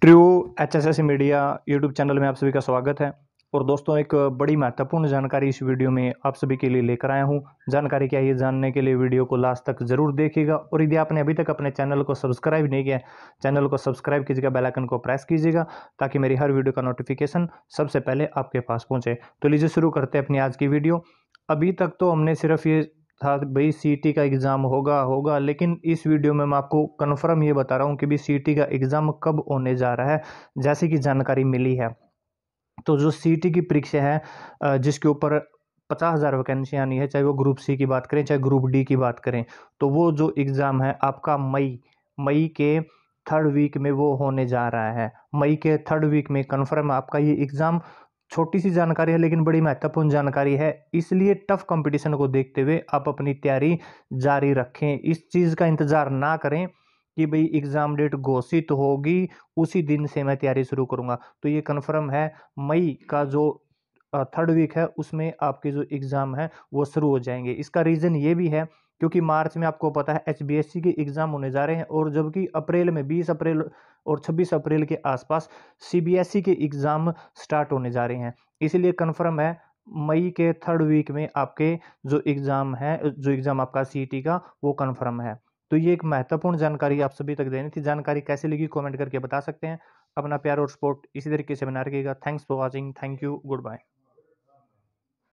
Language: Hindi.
true H S S media YouTube channel में आप सभी का स्वागत है और दोस्तों एक बड़ी महत्वपूर्ण जानकारी इस वीडियो में आप सभी के लिए लेकर आया हूँ जानकारी क्या है जानने के लिए वीडियो को लास्ट तक जरूर देखिएगा और यदि आपने अभी तक अपने चैनल को सब्सक्राइब नहीं किया चैनल को सब्सक्राइब कीजिएगा बेल आइकन को प्रेस कीजिएगा ताकि मेरी हर वीडियो का नोटिफिकेशन सबसे पहले आपके पास पहुँचे तो लीजिए शुरू करते हैं अपनी आज की वीडियो अभी तक तो हमने सिर्फ ये था भाई सीटी का एग्ज़ाम होगा होगा लेकिन इस वीडियो में मैं आपको कन्फर्म ये बता रहा हूँ कि भी सीटी का एग्ज़ाम कब होने जा रहा है जैसे कि जानकारी मिली है तो जो सीटी की परीक्षा है जिसके ऊपर पचास हज़ार वैकेंसी आनी है चाहे वो ग्रुप सी की बात करें चाहे ग्रुप डी की बात करें तो वो जो एग्ज़ाम है आपका मई मई के थर्ड वीक में वो होने जा रहा है मई के थर्ड वीक में कन्फर्म आपका ये एग्ज़ाम छोटी सी जानकारी है लेकिन बड़ी महत्वपूर्ण जानकारी है इसलिए टफ कंपटीशन को देखते हुए आप अपनी तैयारी जारी रखें इस चीज़ का इंतज़ार ना करें कि भाई एग्ज़ाम डेट घोषित होगी उसी दिन से मैं तैयारी शुरू करूँगा तो ये कन्फर्म है मई का जो थर्ड वीक है उसमें आपके जो एग्ज़ाम है वो शुरू हो जाएंगे इसका रीज़न ये भी है क्योंकि मार्च में आपको पता है एच के एग्ज़ाम होने जा रहे हैं और जबकि अप्रैल में 20 अप्रैल और 26 अप्रैल के आसपास सी के एग्ज़ाम स्टार्ट होने जा रहे हैं इसलिए कन्फर्म है मई के थर्ड वीक में आपके जो एग्ज़ाम है जो एग्ज़ाम आपका सी का वो कन्फर्म है तो ये एक महत्वपूर्ण जानकारी आप सभी तक देनी थी जानकारी कैसे लगी कमेंट करके बता सकते हैं अपना प्यार और सपोर्ट इसी तरीके से बना रखिएगा thanks for watching thank you good bye